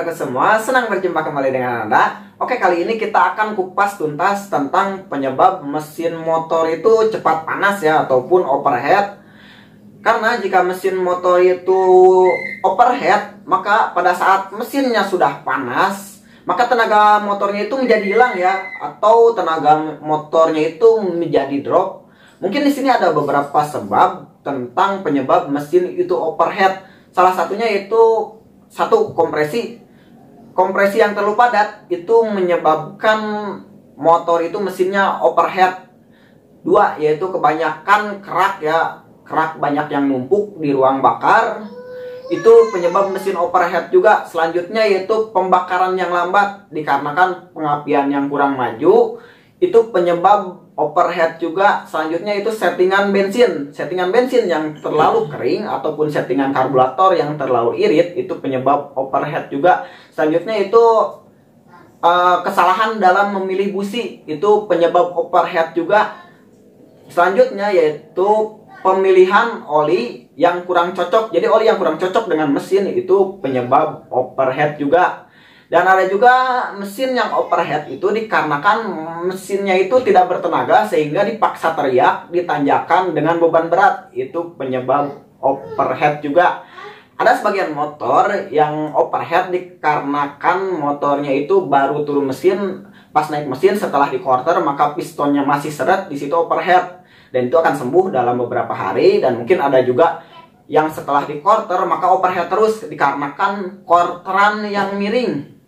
saudaraku semua, senang berjumpa kembali dengan Anda. Oke, kali ini kita akan kupas tuntas tentang penyebab mesin motor itu cepat panas ya, ataupun overhead. Karena jika mesin motor itu overhead, maka pada saat mesinnya sudah panas, maka tenaga motornya itu menjadi hilang ya, atau tenaga motornya itu menjadi drop. Mungkin di sini ada beberapa sebab tentang penyebab mesin itu overhead. Salah satunya itu satu kompresi kompresi yang terlalu padat itu menyebabkan motor itu mesinnya overhead. Dua yaitu kebanyakan kerak ya, kerak banyak yang numpuk di ruang bakar. Itu penyebab mesin overhead juga. Selanjutnya yaitu pembakaran yang lambat dikarenakan pengapian yang kurang maju. Itu penyebab overhead juga selanjutnya itu settingan bensin settingan bensin yang terlalu kering ataupun settingan karburator yang terlalu irit itu penyebab overhead juga selanjutnya itu uh, kesalahan dalam memilih busi itu penyebab overhead juga selanjutnya yaitu pemilihan oli yang kurang cocok jadi oli yang kurang cocok dengan mesin itu penyebab overhead juga dan ada juga mesin yang overhead itu dikarenakan mesinnya itu tidak bertenaga sehingga dipaksa teriak, ditanjakan dengan beban berat. Itu penyebab overhead juga. Ada sebagian motor yang overhead dikarenakan motornya itu baru turun mesin, pas naik mesin setelah di quarter maka pistonnya masih seret, di situ overhead. Dan itu akan sembuh dalam beberapa hari dan mungkin ada juga yang setelah di quarter maka overhead terus dikarenakan quarteran yang miring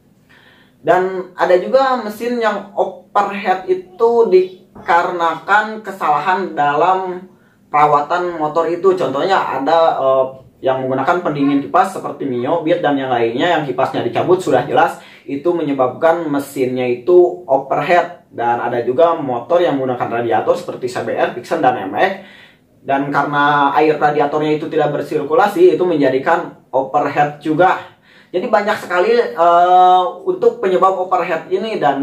dan ada juga mesin yang overhead itu dikarenakan kesalahan dalam perawatan motor itu. Contohnya ada uh, yang menggunakan pendingin kipas seperti Mio, Beat dan yang lainnya yang kipasnya dicabut sudah jelas itu menyebabkan mesinnya itu overhead dan ada juga motor yang menggunakan radiator seperti CBR, Vixen dan MX dan karena air radiatornya itu tidak bersirkulasi itu menjadikan overhead juga jadi banyak sekali uh, untuk penyebab overhead ini dan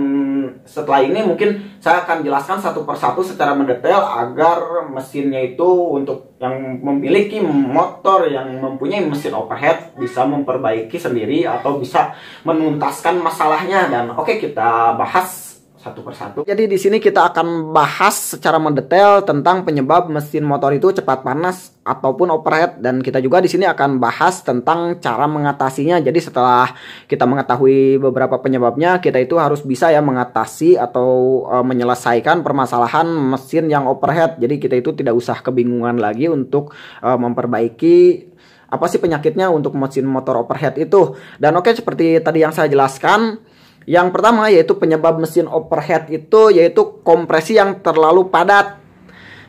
setelah ini mungkin saya akan jelaskan satu persatu secara mendetail agar mesinnya itu untuk yang memiliki motor yang mempunyai mesin overhead bisa memperbaiki sendiri atau bisa menuntaskan masalahnya dan oke okay, kita bahas satu persatu. Jadi di sini kita akan bahas secara mendetail tentang penyebab mesin motor itu cepat panas ataupun overheat dan kita juga di sini akan bahas tentang cara mengatasinya. Jadi setelah kita mengetahui beberapa penyebabnya, kita itu harus bisa ya mengatasi atau e, menyelesaikan permasalahan mesin yang overheat. Jadi kita itu tidak usah kebingungan lagi untuk e, memperbaiki apa sih penyakitnya untuk mesin motor overhead itu. Dan oke seperti tadi yang saya jelaskan yang pertama yaitu penyebab mesin overhead itu yaitu kompresi yang terlalu padat.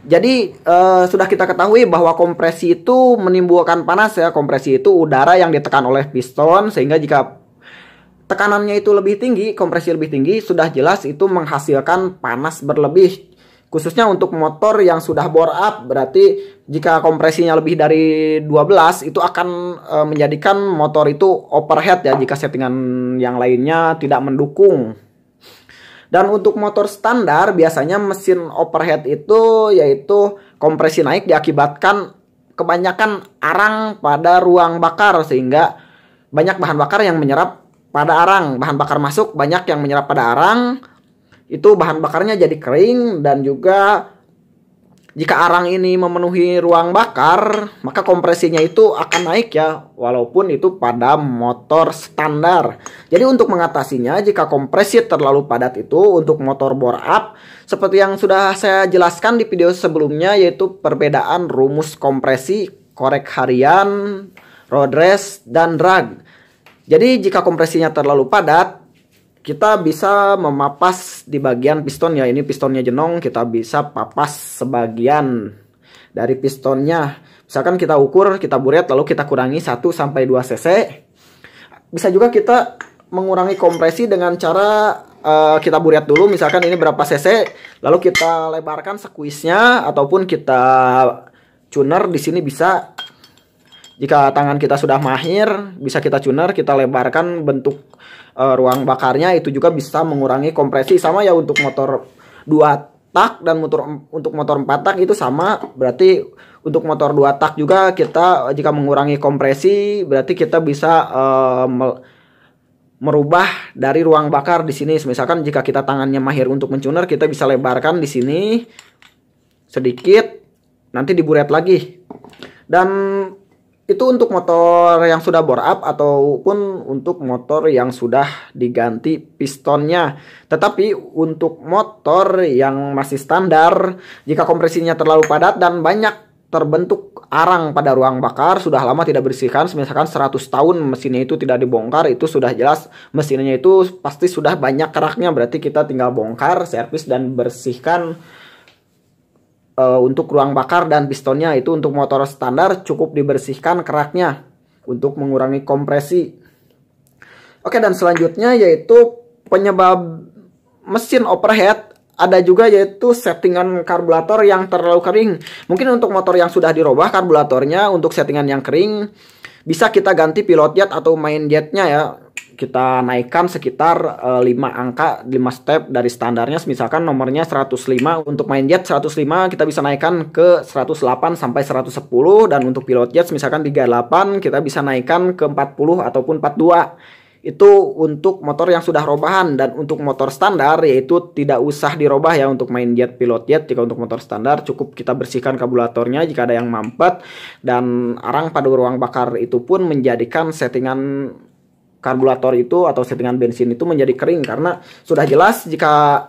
Jadi eh, sudah kita ketahui bahwa kompresi itu menimbulkan panas ya. Kompresi itu udara yang ditekan oleh piston sehingga jika tekanannya itu lebih tinggi, kompresi lebih tinggi, sudah jelas itu menghasilkan panas berlebih khususnya untuk motor yang sudah bore up berarti jika kompresinya lebih dari 12 itu akan e, menjadikan motor itu overhead ya jika settingan yang lainnya tidak mendukung. Dan untuk motor standar biasanya mesin overhead itu yaitu kompresi naik diakibatkan kebanyakan arang pada ruang bakar sehingga banyak bahan bakar yang menyerap pada arang, bahan bakar masuk banyak yang menyerap pada arang itu bahan bakarnya jadi kering dan juga jika arang ini memenuhi ruang bakar maka kompresinya itu akan naik ya walaupun itu pada motor standar jadi untuk mengatasinya jika kompresi terlalu padat itu untuk motor bore up seperti yang sudah saya jelaskan di video sebelumnya yaitu perbedaan rumus kompresi korek harian road race dan drag jadi jika kompresinya terlalu padat kita bisa memapas di bagian piston ya ini pistonnya jenong kita bisa papas sebagian dari pistonnya misalkan kita ukur kita buret lalu kita kurangi 1 sampai 2 cc bisa juga kita mengurangi kompresi dengan cara uh, kita buret dulu misalkan ini berapa cc lalu kita lebarkan sekuisnya ataupun kita tuner di sini bisa jika tangan kita sudah mahir, bisa kita tuner, kita lebarkan bentuk uh, ruang bakarnya itu juga bisa mengurangi kompresi sama ya untuk motor 2 tak dan motor untuk motor 4 tak itu sama berarti untuk motor 2 tak juga kita jika mengurangi kompresi berarti kita bisa uh, merubah dari ruang bakar di sini. Misalkan jika kita tangannya mahir untuk mencuner, kita bisa lebarkan di sini sedikit, nanti diburet lagi. Dan itu untuk motor yang sudah bore up ataupun untuk motor yang sudah diganti pistonnya. Tetapi untuk motor yang masih standar, jika kompresinya terlalu padat dan banyak terbentuk arang pada ruang bakar, sudah lama tidak bersihkan, misalkan 100 tahun mesinnya itu tidak dibongkar, itu sudah jelas mesinnya itu pasti sudah banyak keraknya, berarti kita tinggal bongkar, servis dan bersihkan Eh, untuk ruang bakar dan pistonnya itu untuk motor standar cukup dibersihkan keraknya untuk mengurangi kompresi. Oke dan selanjutnya yaitu penyebab mesin overhead ada juga yaitu settingan karburator yang terlalu kering. Mungkin untuk motor yang sudah dirubah karburatornya untuk settingan yang kering bisa kita ganti pilot jet atau main jetnya ya kita naikkan sekitar uh, eh, 5 angka 5 step dari standarnya misalkan nomornya 105 untuk main jet 105 kita bisa naikkan ke 108 sampai 110 dan untuk pilot jet misalkan 38 kita bisa naikkan ke 40 ataupun 42 itu untuk motor yang sudah robahan dan untuk motor standar yaitu tidak usah dirobah ya untuk main jet pilot jet jika untuk motor standar cukup kita bersihkan kabulatornya jika ada yang mampet dan arang pada ruang bakar itu pun menjadikan settingan karburator itu atau settingan bensin itu menjadi kering karena sudah jelas jika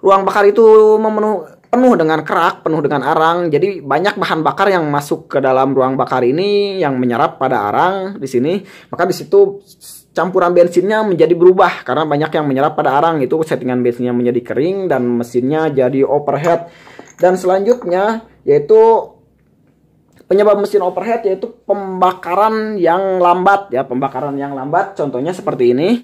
ruang bakar itu memenuh penuh dengan kerak, penuh dengan arang. Jadi banyak bahan bakar yang masuk ke dalam ruang bakar ini yang menyerap pada arang di sini. Maka di situ campuran bensinnya menjadi berubah karena banyak yang menyerap pada arang itu settingan bensinnya menjadi kering dan mesinnya jadi overhead. Dan selanjutnya yaitu Penyebab mesin overhead yaitu pembakaran yang lambat ya, pembakaran yang lambat contohnya seperti ini.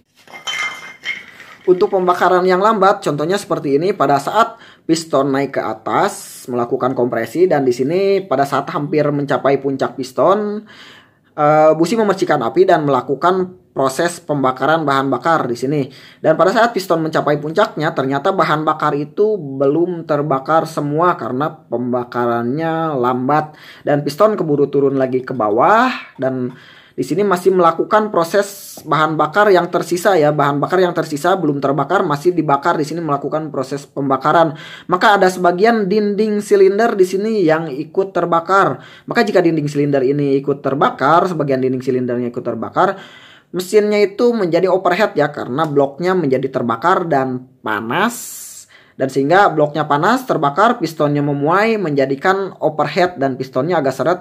Untuk pembakaran yang lambat contohnya seperti ini pada saat piston naik ke atas melakukan kompresi dan di sini pada saat hampir mencapai puncak piston eh, busi memercikan api dan melakukan proses pembakaran bahan bakar di sini. Dan pada saat piston mencapai puncaknya, ternyata bahan bakar itu belum terbakar semua karena pembakarannya lambat dan piston keburu turun lagi ke bawah dan di sini masih melakukan proses bahan bakar yang tersisa ya bahan bakar yang tersisa belum terbakar masih dibakar di sini melakukan proses pembakaran maka ada sebagian dinding silinder di sini yang ikut terbakar maka jika dinding silinder ini ikut terbakar sebagian dinding silindernya ikut terbakar Mesinnya itu menjadi overhead ya karena bloknya menjadi terbakar dan panas dan sehingga bloknya panas, terbakar, pistonnya memuai menjadikan overhead dan pistonnya agak seret.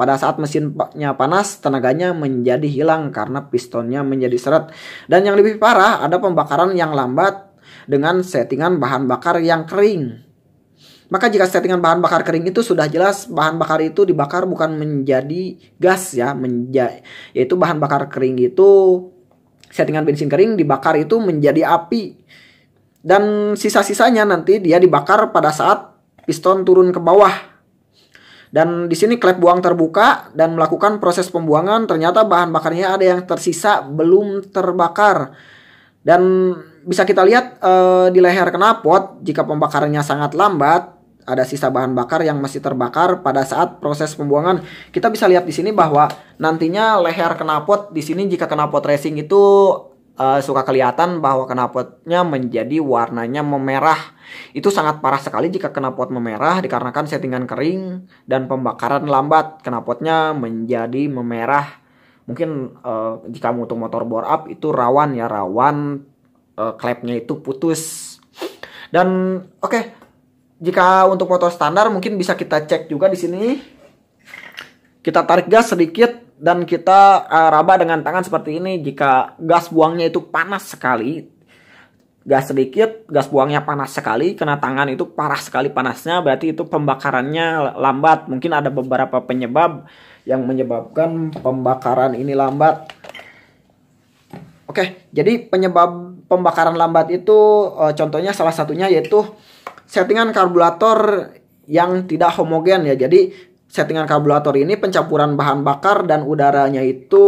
Pada saat mesinnya panas, tenaganya menjadi hilang karena pistonnya menjadi seret. Dan yang lebih parah, ada pembakaran yang lambat dengan settingan bahan bakar yang kering. Maka jika settingan bahan bakar kering itu sudah jelas bahan bakar itu dibakar bukan menjadi gas ya, menja yaitu bahan bakar kering itu settingan bensin kering dibakar itu menjadi api. Dan sisa-sisanya nanti dia dibakar pada saat piston turun ke bawah. Dan di sini klep buang terbuka dan melakukan proses pembuangan ternyata bahan bakarnya ada yang tersisa belum terbakar. Dan bisa kita lihat e, di leher kenapot jika pembakarannya sangat lambat ada sisa bahan bakar yang masih terbakar pada saat proses pembuangan. Kita bisa lihat di sini bahwa nantinya leher kenapot di sini jika kenapot racing itu uh, suka kelihatan bahwa kenapotnya menjadi warnanya memerah. Itu sangat parah sekali jika kenapot memerah dikarenakan settingan kering dan pembakaran lambat. Kenapotnya menjadi memerah. Mungkin uh, jika mutu motor bore up itu rawan ya rawan uh, klepnya itu putus. Dan oke, okay, jika untuk foto standar mungkin bisa kita cek juga di sini. Kita tarik gas sedikit dan kita uh, raba dengan tangan seperti ini jika gas buangnya itu panas sekali. Gas sedikit, gas buangnya panas sekali, kena tangan itu parah sekali panasnya, berarti itu pembakarannya lambat. Mungkin ada beberapa penyebab yang menyebabkan pembakaran ini lambat. Oke, jadi penyebab pembakaran lambat itu uh, contohnya salah satunya yaitu settingan karburator yang tidak homogen ya. Jadi settingan karburator ini pencampuran bahan bakar dan udaranya itu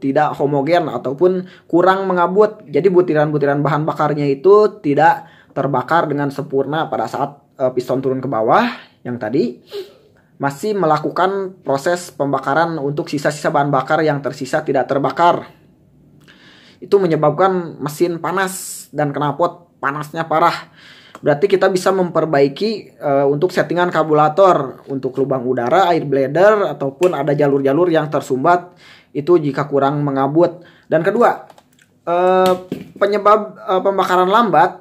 tidak homogen ataupun kurang mengabut. Jadi butiran-butiran bahan bakarnya itu tidak terbakar dengan sempurna pada saat uh, piston turun ke bawah yang tadi masih melakukan proses pembakaran untuk sisa-sisa bahan bakar yang tersisa tidak terbakar. Itu menyebabkan mesin panas dan knalpot panasnya parah. Berarti kita bisa memperbaiki uh, untuk settingan kabulator untuk lubang udara, air bladder ataupun ada jalur-jalur yang tersumbat itu jika kurang mengabut. Dan kedua, uh, penyebab uh, pembakaran lambat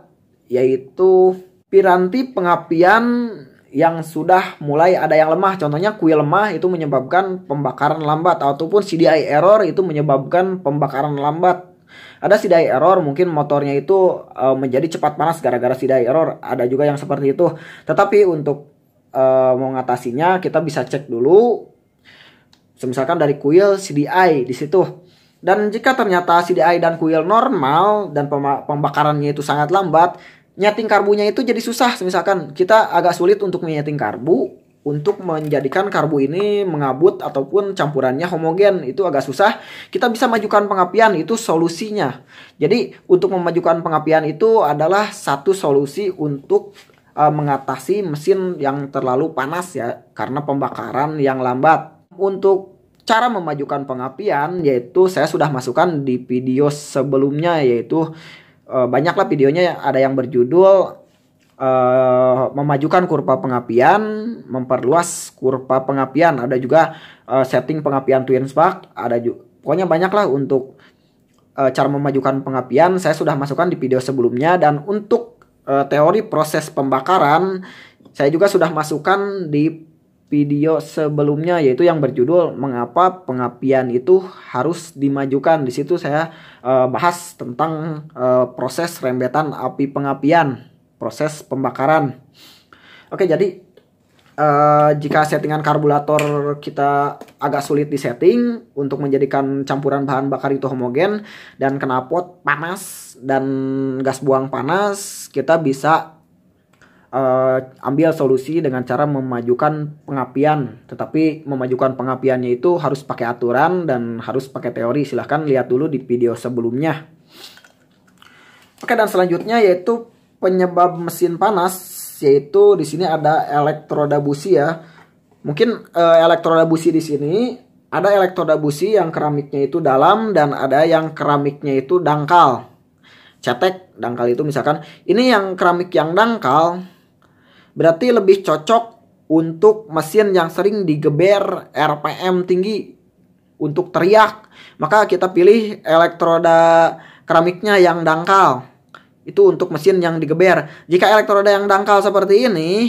yaitu piranti pengapian yang sudah mulai ada yang lemah. Contohnya kuil lemah itu menyebabkan pembakaran lambat ataupun CDI error itu menyebabkan pembakaran lambat ada sidai error mungkin motornya itu uh, menjadi cepat panas gara-gara sidai error. Ada juga yang seperti itu. Tetapi untuk uh, mengatasinya kita bisa cek dulu misalkan dari kuil CDI di situ. Dan jika ternyata CDI dan kuil normal dan pembakarannya itu sangat lambat, nyeting karbunya itu jadi susah. Misalkan kita agak sulit untuk menyeting karbu untuk menjadikan karbu ini mengabut ataupun campurannya homogen itu agak susah kita bisa majukan pengapian itu solusinya jadi untuk memajukan pengapian itu adalah satu solusi untuk uh, mengatasi mesin yang terlalu panas ya karena pembakaran yang lambat untuk cara memajukan pengapian yaitu saya sudah masukkan di video sebelumnya yaitu uh, banyaklah videonya ada yang berjudul uh, memajukan kurva pengapian, memperluas kurva pengapian, ada juga uh, setting pengapian twin spark, ada juga pokoknya banyak lah untuk uh, cara memajukan pengapian. Saya sudah masukkan di video sebelumnya dan untuk uh, teori proses pembakaran saya juga sudah masukkan di video sebelumnya yaitu yang berjudul mengapa pengapian itu harus dimajukan. Di situ saya uh, bahas tentang uh, proses rembetan api pengapian proses pembakaran. Oke, jadi uh, jika settingan karburator kita agak sulit di setting untuk menjadikan campuran bahan bakar itu homogen dan kenapot panas dan gas buang panas, kita bisa uh, ambil solusi dengan cara memajukan pengapian. Tetapi memajukan pengapiannya itu harus pakai aturan dan harus pakai teori. Silahkan lihat dulu di video sebelumnya. Oke, dan selanjutnya yaitu penyebab mesin panas yaitu di sini ada elektroda busi ya. Mungkin uh, eh, elektroda busi di sini ada elektroda busi yang keramiknya itu dalam dan ada yang keramiknya itu dangkal. Cetek dangkal itu misalkan ini yang keramik yang dangkal berarti lebih cocok untuk mesin yang sering digeber RPM tinggi untuk teriak. Maka kita pilih elektroda keramiknya yang dangkal. Itu untuk mesin yang digeber. Jika elektroda yang dangkal seperti ini,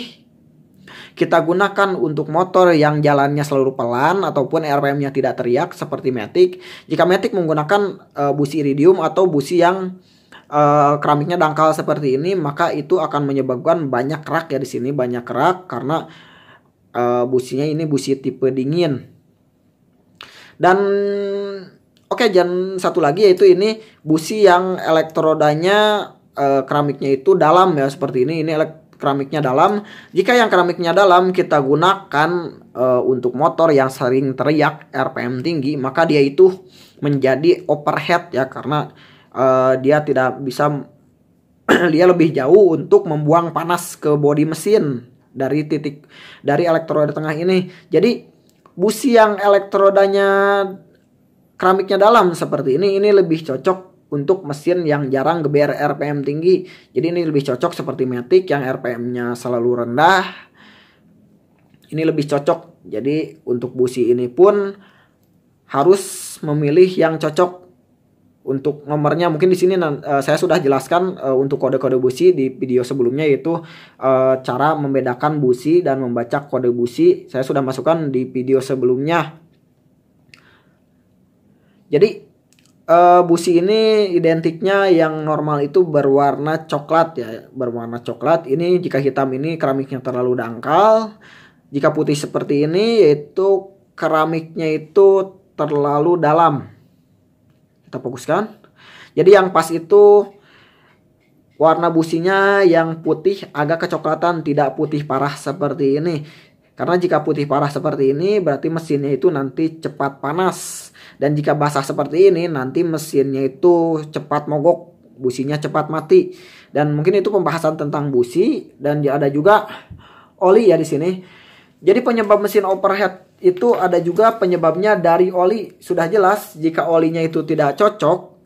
kita gunakan untuk motor yang jalannya selalu pelan ataupun RPM-nya tidak teriak seperti Matic. Jika Matic menggunakan uh, busi iridium atau busi yang uh, keramiknya dangkal seperti ini, maka itu akan menyebabkan banyak kerak ya di sini, banyak kerak karena uh, businya ini busi tipe dingin. Dan oke, okay, dan satu lagi yaitu ini busi yang elektrodanya uh, keramiknya itu dalam ya seperti ini ini keramiknya dalam jika yang keramiknya dalam kita gunakan uh, untuk motor yang sering teriak RPM tinggi maka dia itu menjadi overhead ya karena uh, dia tidak bisa dia lebih jauh untuk membuang panas ke body mesin dari titik dari elektroda tengah ini jadi busi yang elektrodanya keramiknya dalam seperti ini ini lebih cocok untuk mesin yang jarang geber RPM tinggi. Jadi ini lebih cocok seperti Matic yang RPM-nya selalu rendah. Ini lebih cocok. Jadi untuk busi ini pun harus memilih yang cocok untuk nomornya mungkin di sini eh, saya sudah jelaskan eh, untuk kode-kode busi di video sebelumnya yaitu eh, cara membedakan busi dan membaca kode busi saya sudah masukkan di video sebelumnya jadi uh, busi ini identiknya yang normal itu berwarna coklat ya berwarna coklat ini jika hitam ini keramiknya terlalu dangkal jika putih seperti ini yaitu keramiknya itu terlalu dalam kita fokuskan jadi yang pas itu warna businya yang putih agak kecoklatan tidak putih parah seperti ini karena jika putih parah seperti ini berarti mesinnya itu nanti cepat panas dan jika basah seperti ini nanti mesinnya itu cepat mogok, businya cepat mati. Dan mungkin itu pembahasan tentang busi dan ya ada juga oli ya di sini. Jadi penyebab mesin overhead itu ada juga penyebabnya dari oli. Sudah jelas jika olinya itu tidak cocok,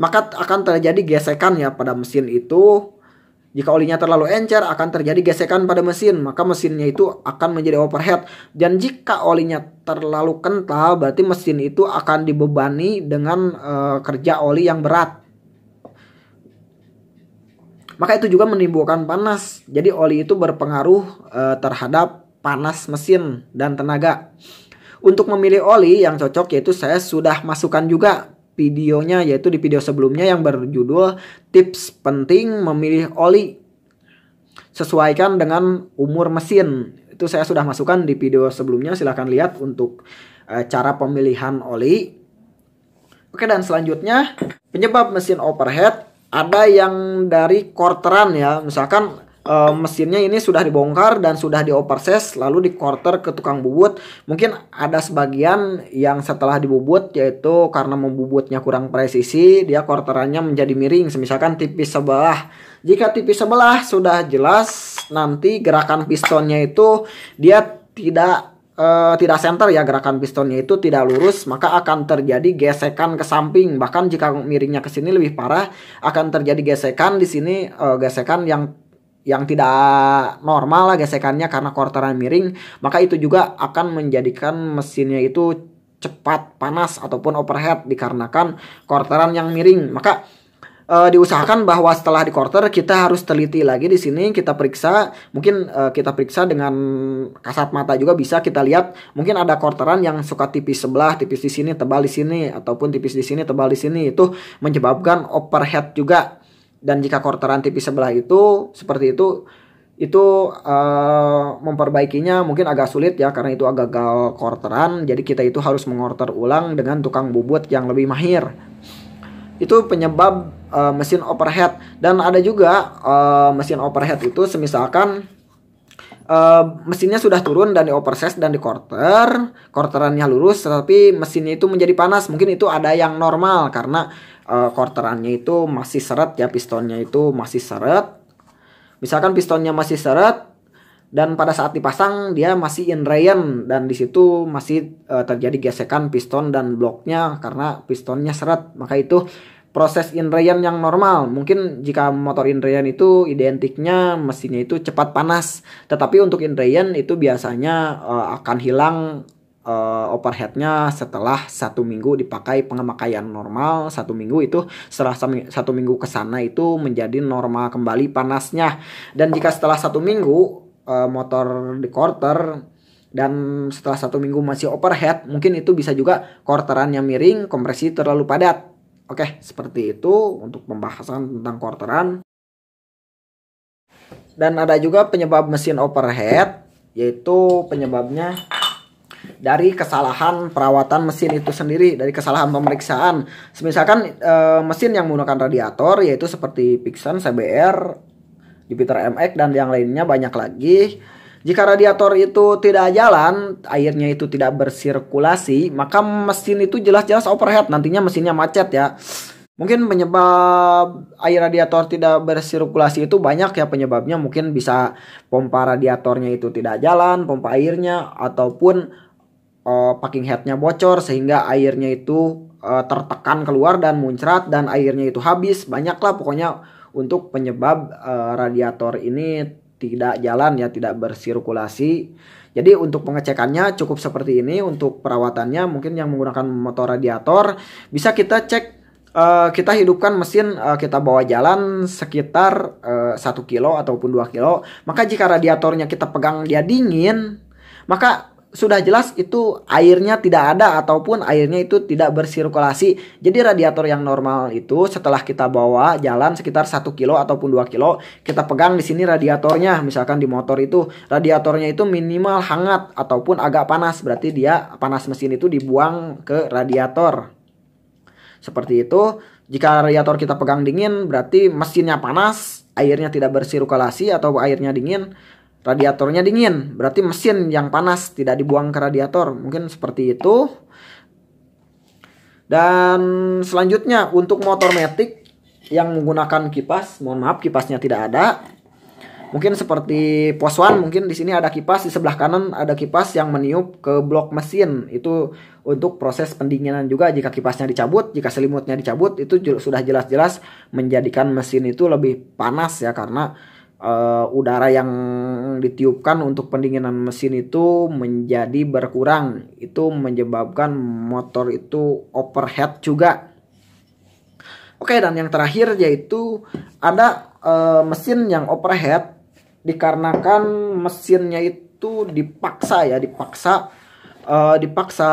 maka akan terjadi gesekan ya pada mesin itu jika olinya terlalu encer, akan terjadi gesekan pada mesin, maka mesinnya itu akan menjadi overhead. Dan jika olinya terlalu kental, berarti mesin itu akan dibebani dengan uh, kerja oli yang berat. Maka itu juga menimbulkan panas. Jadi oli itu berpengaruh uh, terhadap panas mesin dan tenaga. Untuk memilih oli yang cocok yaitu saya sudah masukkan juga videonya yaitu di video sebelumnya yang berjudul tips penting memilih oli sesuaikan dengan umur mesin itu saya sudah masukkan di video sebelumnya silahkan lihat untuk e, cara pemilihan oli oke dan selanjutnya penyebab mesin overhead ada yang dari korteran ya misalkan Eh, mesinnya ini sudah dibongkar dan sudah dioperses lalu di quarter ke tukang bubut mungkin ada sebagian yang setelah dibubut yaitu karena membubutnya kurang presisi dia korterannya menjadi miring misalkan tipis sebelah jika tipis sebelah sudah jelas nanti gerakan pistonnya itu dia tidak Uh, tidak center ya gerakan pistonnya itu tidak lurus maka akan terjadi gesekan ke samping bahkan jika miringnya ke sini lebih parah akan terjadi gesekan di sini uh, gesekan yang yang tidak normal lah gesekannya karena quarteran miring, maka itu juga akan menjadikan mesinnya itu cepat panas ataupun overhead dikarenakan quarteran yang miring. Maka e, diusahakan bahwa setelah di quarter kita harus teliti lagi di sini kita periksa mungkin e, kita periksa dengan kasat mata juga bisa kita lihat mungkin ada quarteran yang suka tipis sebelah tipis di sini tebal di sini ataupun tipis di sini tebal di sini itu menyebabkan overhead juga dan jika korteran tipis sebelah itu seperti itu itu uh, memperbaikinya mungkin agak sulit ya karena itu agak gagal korteran jadi kita itu harus mengorter ulang dengan tukang bubut yang lebih mahir itu penyebab uh, mesin overhead dan ada juga uh, mesin overhead itu semisalkan Eh, mesinnya sudah turun dan overset dan di quarter, quarterannya lurus, tetapi mesinnya itu menjadi panas. Mungkin itu ada yang normal karena uh, eh, quarterannya itu masih seret ya, pistonnya itu masih seret. Misalkan pistonnya masih seret dan pada saat dipasang dia masih in rain dan di situ masih uh, terjadi gesekan piston dan bloknya karena pistonnya seret. Maka itu proses inrayan yang normal. Mungkin jika motor inrayan itu identiknya mesinnya itu cepat panas, tetapi untuk inrayan itu biasanya uh, akan hilang uh, overheadnya setelah satu minggu dipakai pengemakaian normal satu minggu itu setelah satu minggu ke sana itu menjadi normal kembali panasnya dan jika setelah satu minggu uh, motor di quarter dan setelah satu minggu masih overhead mungkin itu bisa juga yang miring kompresi terlalu padat Oke, seperti itu untuk pembahasan tentang quarteran. Dan ada juga penyebab mesin overhead, yaitu penyebabnya dari kesalahan perawatan mesin itu sendiri, dari kesalahan pemeriksaan. Misalkan e, mesin yang menggunakan radiator, yaitu seperti Pixon, CBR, Jupiter MX, dan yang lainnya banyak lagi jika radiator itu tidak jalan, airnya itu tidak bersirkulasi, maka mesin itu jelas-jelas overhead. Nantinya mesinnya macet ya. Mungkin penyebab air radiator tidak bersirkulasi itu banyak ya penyebabnya. Mungkin bisa pompa radiatornya itu tidak jalan, pompa airnya, ataupun uh, packing headnya bocor sehingga airnya itu uh, tertekan keluar dan muncrat dan airnya itu habis. Banyaklah pokoknya untuk penyebab uh, radiator ini tidak jalan ya tidak bersirkulasi jadi untuk pengecekannya cukup seperti ini untuk perawatannya mungkin yang menggunakan motor radiator bisa kita cek Uh, kita hidupkan mesin uh, kita bawa jalan sekitar eh, satu uh, kilo ataupun 2 kilo maka jika radiatornya kita pegang dia dingin maka sudah jelas itu airnya tidak ada ataupun airnya itu tidak bersirkulasi. Jadi radiator yang normal itu setelah kita bawa jalan sekitar 1 kilo ataupun 2 kilo, kita pegang di sini radiatornya. Misalkan di motor itu radiatornya itu minimal hangat ataupun agak panas, berarti dia panas mesin itu dibuang ke radiator. Seperti itu, jika radiator kita pegang dingin berarti mesinnya panas, airnya tidak bersirkulasi atau airnya dingin radiatornya dingin, berarti mesin yang panas tidak dibuang ke radiator. Mungkin seperti itu. Dan selanjutnya untuk motor metik yang menggunakan kipas, mohon maaf kipasnya tidak ada. Mungkin seperti pos one, mungkin di sini ada kipas di sebelah kanan ada kipas yang meniup ke blok mesin. Itu untuk proses pendinginan juga jika kipasnya dicabut, jika selimutnya dicabut itu sudah jelas-jelas menjadikan mesin itu lebih panas ya karena uh, udara yang ditiupkan untuk pendinginan mesin itu menjadi berkurang. Itu menyebabkan motor itu overhead juga. Oke, dan yang terakhir yaitu ada uh, mesin yang overhead dikarenakan mesinnya itu dipaksa ya, dipaksa uh, dipaksa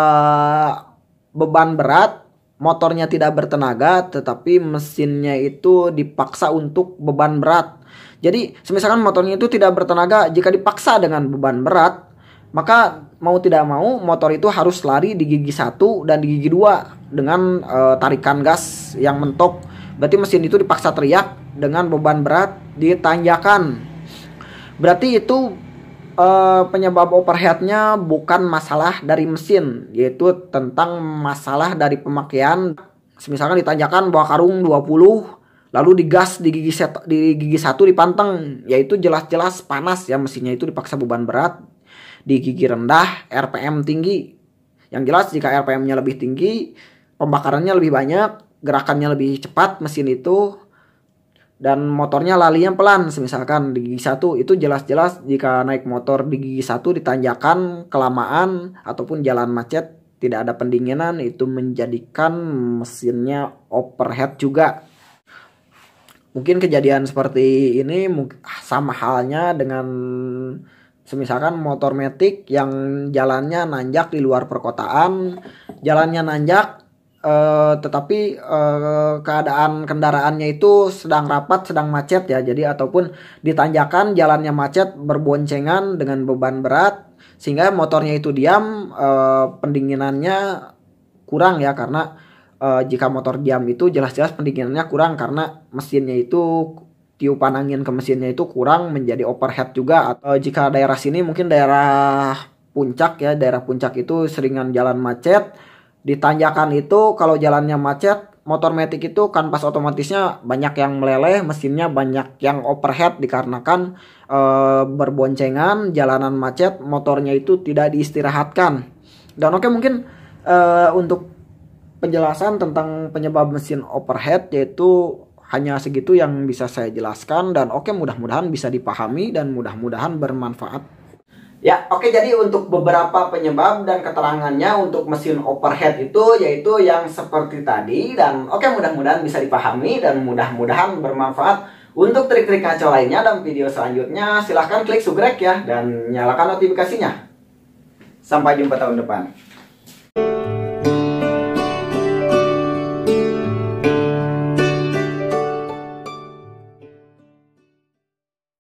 beban berat motornya tidak bertenaga tetapi mesinnya itu dipaksa untuk beban berat. Jadi semisalkan motornya itu tidak bertenaga jika dipaksa dengan beban berat maka mau tidak mau motor itu harus lari di gigi satu dan di gigi dua dengan e, tarikan gas yang mentok. Berarti mesin itu dipaksa teriak dengan beban berat ditanjakan. Berarti itu uh, penyebab overheadnya bukan masalah dari mesin, yaitu tentang masalah dari pemakaian. Misalkan ditanyakan bawa karung 20, lalu digas di gigi set, di gigi satu dipanteng, yaitu jelas-jelas panas ya mesinnya itu dipaksa beban berat di gigi rendah, RPM tinggi. Yang jelas jika RPM-nya lebih tinggi, pembakarannya lebih banyak, gerakannya lebih cepat mesin itu dan motornya lalinya pelan misalkan di gigi satu itu jelas-jelas jika naik motor di gigi satu ditanjakan kelamaan ataupun jalan macet tidak ada pendinginan itu menjadikan mesinnya overhead juga mungkin kejadian seperti ini ah, sama halnya dengan Semisalkan motor metik yang jalannya nanjak di luar perkotaan, jalannya nanjak Uh, tetapi uh, keadaan kendaraannya itu sedang rapat, sedang macet ya. Jadi ataupun ditanjakan jalannya macet berboncengan dengan beban berat sehingga motornya itu diam, uh, pendinginannya kurang ya karena uh, jika motor diam itu jelas-jelas pendinginannya kurang karena mesinnya itu tiupan angin ke mesinnya itu kurang menjadi overhead juga. Atau jika daerah sini mungkin daerah puncak ya, daerah puncak itu seringan jalan macet di tanjakan itu kalau jalannya macet motor metik itu kanvas otomatisnya banyak yang meleleh mesinnya banyak yang overhead dikarenakan e, berboncengan jalanan macet motornya itu tidak diistirahatkan dan oke mungkin e, untuk penjelasan tentang penyebab mesin overhead yaitu hanya segitu yang bisa saya jelaskan dan oke mudah-mudahan bisa dipahami dan mudah-mudahan bermanfaat Ya, oke okay, jadi untuk beberapa penyebab dan keterangannya untuk mesin overhead itu yaitu yang seperti tadi dan oke okay, mudah-mudahan bisa dipahami dan mudah-mudahan bermanfaat. Untuk trik-trik kacau lainnya dan video selanjutnya silahkan klik subscribe ya dan nyalakan notifikasinya. Sampai jumpa tahun depan.